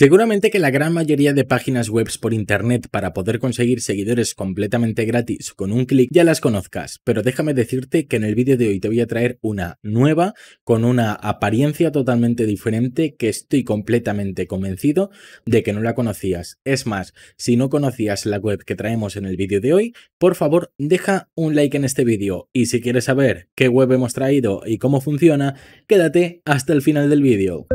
Seguramente que la gran mayoría de páginas webs por internet para poder conseguir seguidores completamente gratis con un clic ya las conozcas, pero déjame decirte que en el vídeo de hoy te voy a traer una nueva con una apariencia totalmente diferente que estoy completamente convencido de que no la conocías. Es más, si no conocías la web que traemos en el vídeo de hoy, por favor deja un like en este vídeo y si quieres saber qué web hemos traído y cómo funciona, quédate hasta el final del vídeo.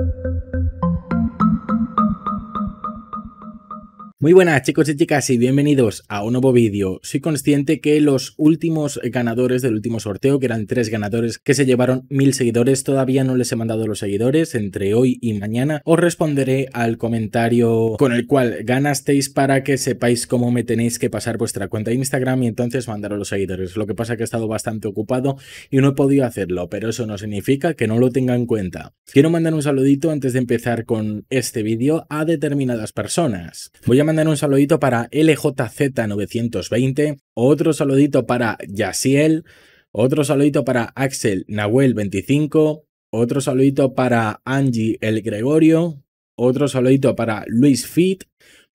Muy buenas chicos y chicas y bienvenidos a un nuevo vídeo. Soy consciente que los últimos ganadores del último sorteo, que eran tres ganadores que se llevaron mil seguidores, todavía no les he mandado los seguidores, entre hoy y mañana os responderé al comentario con el cual ganasteis para que sepáis cómo me tenéis que pasar vuestra cuenta de Instagram y entonces mandaros los seguidores. Lo que pasa es que he estado bastante ocupado y no he podido hacerlo, pero eso no significa que no lo tenga en cuenta. Quiero mandar un saludito antes de empezar con este vídeo a determinadas personas. Voy a mandar un saludito para LJZ920, otro saludito para Yasiel, otro saludito para Axel Nahuel25, otro saludito para Angie El Gregorio, otro saludito para Luis Fit,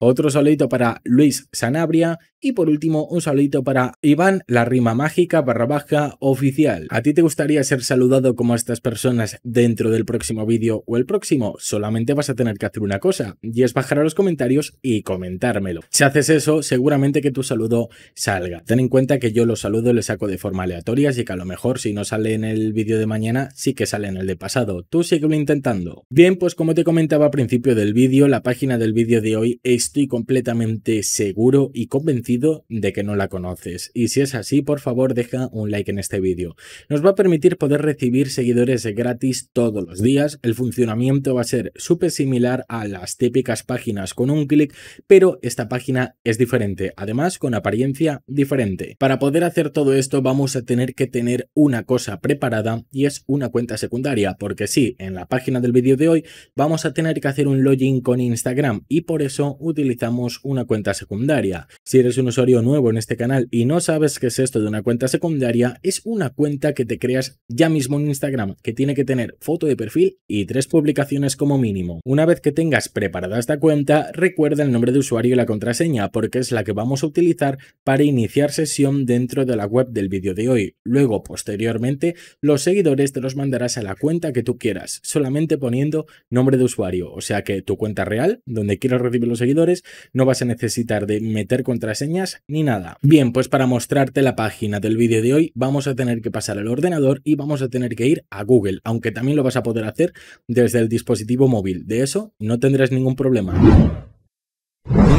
otro saludito para Luis Sanabria. Y por último, un saludito para Iván, la rima mágica barra baja oficial. ¿A ti te gustaría ser saludado como estas personas dentro del próximo vídeo o el próximo? Solamente vas a tener que hacer una cosa, y es bajar a los comentarios y comentármelo. Si haces eso, seguramente que tu saludo salga. Ten en cuenta que yo los y les saco de forma aleatoria, así que a lo mejor si no sale en el vídeo de mañana, sí que sale en el de pasado. Tú sigue intentando. Bien, pues como te comentaba al principio del vídeo, la página del vídeo de hoy es Estoy completamente seguro y convencido de que no la conoces. Y si es así, por favor deja un like en este vídeo. Nos va a permitir poder recibir seguidores gratis todos los días. El funcionamiento va a ser súper similar a las típicas páginas con un clic, pero esta página es diferente, además con apariencia diferente. Para poder hacer todo esto vamos a tener que tener una cosa preparada y es una cuenta secundaria, porque sí, en la página del vídeo de hoy vamos a tener que hacer un login con Instagram y por eso utilizamos utilizamos una cuenta secundaria. Si eres un usuario nuevo en este canal y no sabes qué es esto de una cuenta secundaria, es una cuenta que te creas ya mismo en Instagram, que tiene que tener foto de perfil y tres publicaciones como mínimo. Una vez que tengas preparada esta cuenta, recuerda el nombre de usuario y la contraseña, porque es la que vamos a utilizar para iniciar sesión dentro de la web del vídeo de hoy. Luego, posteriormente, los seguidores te los mandarás a la cuenta que tú quieras, solamente poniendo nombre de usuario, o sea que tu cuenta real, donde quieras recibir los seguidores, no vas a necesitar de meter contraseñas ni nada. Bien, pues para mostrarte la página del vídeo de hoy vamos a tener que pasar al ordenador y vamos a tener que ir a Google, aunque también lo vas a poder hacer desde el dispositivo móvil. De eso no tendrás ningún problema.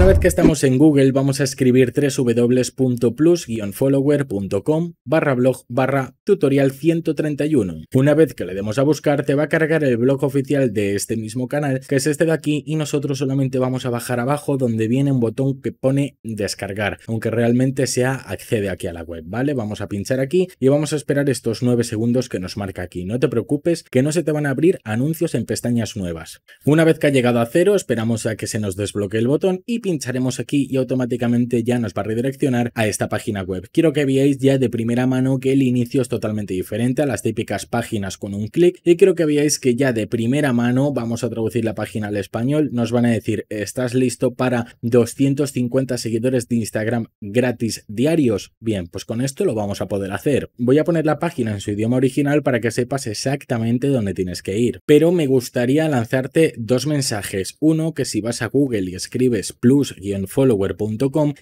Una vez que estamos en Google, vamos a escribir www.plus-follower.com barra blog barra tutorial 131. Una vez que le demos a buscar, te va a cargar el blog oficial de este mismo canal, que es este de aquí, y nosotros solamente vamos a bajar abajo donde viene un botón que pone descargar, aunque realmente sea accede aquí a la web, ¿vale? Vamos a pinchar aquí y vamos a esperar estos 9 segundos que nos marca aquí. No te preocupes que no se te van a abrir anuncios en pestañas nuevas. Una vez que ha llegado a cero, esperamos a que se nos desbloque el botón y pinchamos pincharemos aquí y automáticamente ya nos va a redireccionar a esta página web. Quiero que veáis ya de primera mano que el inicio es totalmente diferente a las típicas páginas con un clic y quiero que veáis que ya de primera mano vamos a traducir la página al español, nos van a decir ¿estás listo para 250 seguidores de Instagram gratis diarios? Bien, pues con esto lo vamos a poder hacer. Voy a poner la página en su idioma original para que sepas exactamente dónde tienes que ir, pero me gustaría lanzarte dos mensajes. Uno, que si vas a Google y escribes plus en followercom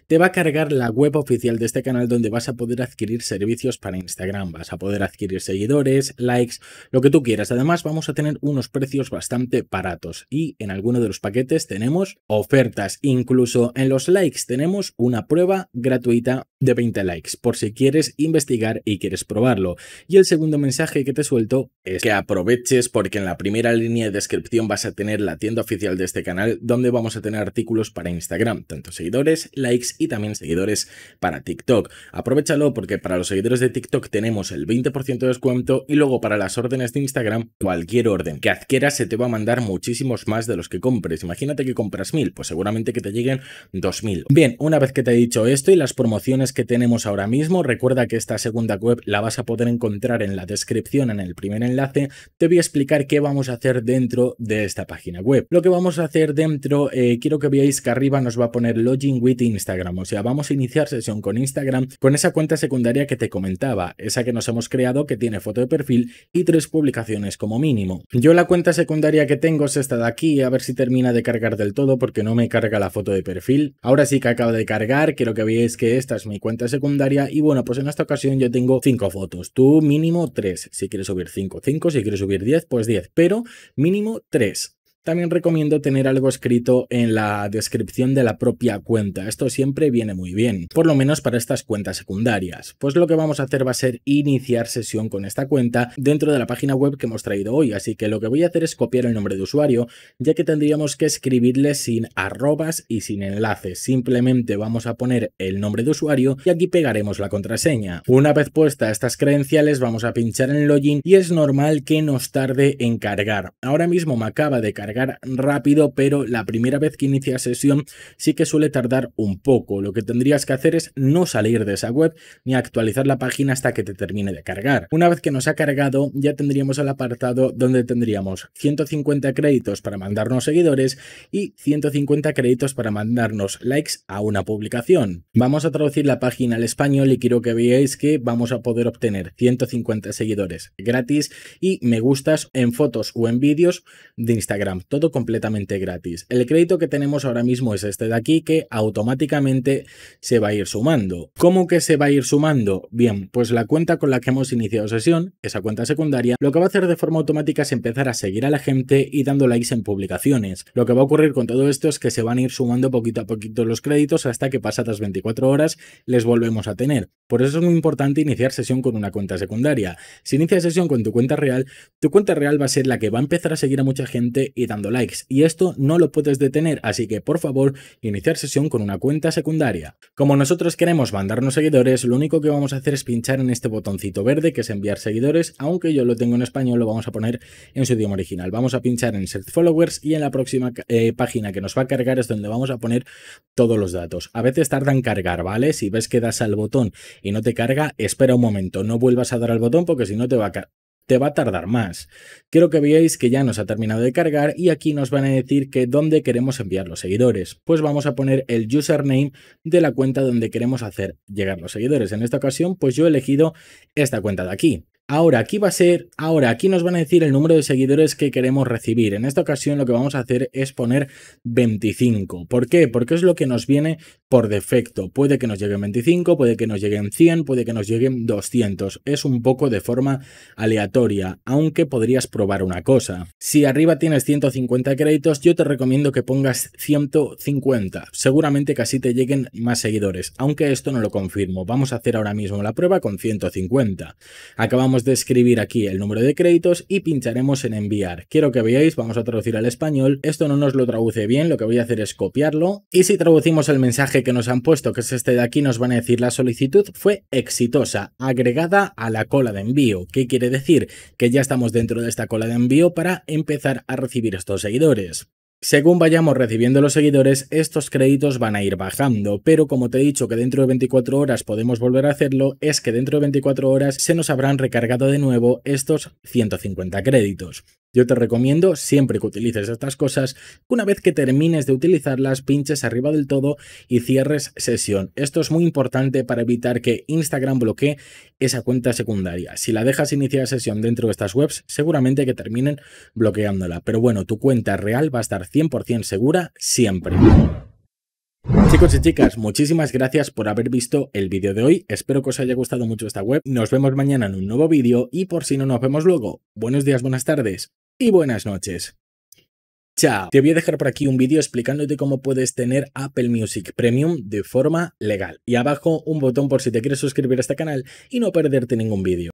te va a cargar la web oficial de este canal donde vas a poder adquirir servicios para Instagram, vas a poder adquirir seguidores, likes, lo que tú quieras. Además, vamos a tener unos precios bastante baratos y en alguno de los paquetes tenemos ofertas. Incluso en los likes tenemos una prueba gratuita de 20 likes por si quieres investigar y quieres probarlo. Y el segundo mensaje que te suelto es que aproveches porque en la primera línea de descripción vas a tener la tienda oficial de este canal donde vamos a tener artículos para Instagram tanto seguidores, likes y también seguidores para TikTok. Aprovechalo porque para los seguidores de TikTok tenemos el 20% de descuento y luego para las órdenes de Instagram, cualquier orden que adquieras se te va a mandar muchísimos más de los que compres. Imagínate que compras mil pues seguramente que te lleguen 2000. Bien, una vez que te he dicho esto y las promociones que tenemos ahora mismo, recuerda que esta segunda web la vas a poder encontrar en la descripción, en el primer enlace, te voy a explicar qué vamos a hacer dentro de esta página web. Lo que vamos a hacer dentro, eh, quiero que veáis que arriba nos va a poner Login with Instagram, o sea, vamos a iniciar sesión con Instagram con esa cuenta secundaria que te comentaba, esa que nos hemos creado que tiene foto de perfil y tres publicaciones como mínimo. Yo la cuenta secundaria que tengo es esta de aquí, a ver si termina de cargar del todo porque no me carga la foto de perfil. Ahora sí que acaba de cargar, quiero que veáis que esta es mi cuenta secundaria y bueno, pues en esta ocasión yo tengo cinco fotos, tú mínimo tres, si quieres subir cinco 5, si quieres subir 10, pues 10, pero mínimo tres también recomiendo tener algo escrito en la descripción de la propia cuenta, esto siempre viene muy bien, por lo menos para estas cuentas secundarias, pues lo que vamos a hacer va a ser iniciar sesión con esta cuenta dentro de la página web que hemos traído hoy, así que lo que voy a hacer es copiar el nombre de usuario, ya que tendríamos que escribirle sin arrobas y sin enlaces, simplemente vamos a poner el nombre de usuario y aquí pegaremos la contraseña. Una vez puestas estas credenciales vamos a pinchar en login y es normal que nos tarde en cargar. Ahora mismo me acaba de cargar rápido, pero la primera vez que inicia sesión sí que suele tardar un poco. Lo que tendrías que hacer es no salir de esa web ni actualizar la página hasta que te termine de cargar. Una vez que nos ha cargado, ya tendríamos el apartado donde tendríamos 150 créditos para mandarnos seguidores y 150 créditos para mandarnos likes a una publicación. Vamos a traducir la página al español y quiero que veáis que vamos a poder obtener 150 seguidores gratis y me gustas en fotos o en vídeos de Instagram todo completamente gratis. El crédito que tenemos ahora mismo es este de aquí que automáticamente se va a ir sumando. ¿Cómo que se va a ir sumando? Bien, pues la cuenta con la que hemos iniciado sesión, esa cuenta secundaria, lo que va a hacer de forma automática es empezar a seguir a la gente y dando likes en publicaciones. Lo que va a ocurrir con todo esto es que se van a ir sumando poquito a poquito los créditos hasta que pasadas 24 horas les volvemos a tener. Por eso es muy importante iniciar sesión con una cuenta secundaria. Si inicias sesión con tu cuenta real, tu cuenta real va a ser la que va a empezar a seguir a mucha gente y dando likes y esto no lo puedes detener, así que por favor iniciar sesión con una cuenta secundaria. Como nosotros queremos mandarnos seguidores, lo único que vamos a hacer es pinchar en este botoncito verde que es enviar seguidores, aunque yo lo tengo en español, lo vamos a poner en su idioma original. Vamos a pinchar en Search Followers y en la próxima eh, página que nos va a cargar es donde vamos a poner todos los datos. A veces tarda en cargar, ¿vale? Si ves que das al botón y no te carga, espera un momento, no vuelvas a dar al botón porque si no te va a te va a tardar más. Quiero que veáis que ya nos ha terminado de cargar y aquí nos van a decir que dónde queremos enviar los seguidores. Pues vamos a poner el username de la cuenta donde queremos hacer llegar los seguidores. En esta ocasión, pues yo he elegido esta cuenta de aquí. Ahora aquí va a ser, ahora aquí nos van a decir el número de seguidores que queremos recibir. En esta ocasión lo que vamos a hacer es poner 25. ¿Por qué? Porque es lo que nos viene por defecto. Puede que nos lleguen 25, puede que nos lleguen 100, puede que nos lleguen 200. Es un poco de forma aleatoria, aunque podrías probar una cosa. Si arriba tienes 150 créditos, yo te recomiendo que pongas 150. Seguramente casi te lleguen más seguidores, aunque esto no lo confirmo. Vamos a hacer ahora mismo la prueba con 150. Acabamos de escribir aquí el número de créditos y pincharemos en enviar. Quiero que veáis, vamos a traducir al español. Esto no nos lo traduce bien, lo que voy a hacer es copiarlo. Y si traducimos el mensaje que nos han puesto, que es este de aquí, nos van a decir la solicitud fue exitosa, agregada a la cola de envío. ¿Qué quiere decir? Que ya estamos dentro de esta cola de envío para empezar a recibir estos seguidores. Según vayamos recibiendo los seguidores, estos créditos van a ir bajando, pero como te he dicho que dentro de 24 horas podemos volver a hacerlo, es que dentro de 24 horas se nos habrán recargado de nuevo estos 150 créditos. Yo te recomiendo, siempre que utilices estas cosas, una vez que termines de utilizarlas, pinches arriba del todo y cierres sesión. Esto es muy importante para evitar que Instagram bloquee esa cuenta secundaria. Si la dejas iniciar sesión dentro de estas webs, seguramente que terminen bloqueándola. Pero bueno, tu cuenta real va a estar 100% segura siempre. Chicos y chicas, muchísimas gracias por haber visto el vídeo de hoy, espero que os haya gustado mucho esta web, nos vemos mañana en un nuevo vídeo y por si no nos vemos luego, buenos días, buenas tardes y buenas noches. Chao. Te voy a dejar por aquí un vídeo explicándote cómo puedes tener Apple Music Premium de forma legal. Y abajo un botón por si te quieres suscribir a este canal y no perderte ningún vídeo.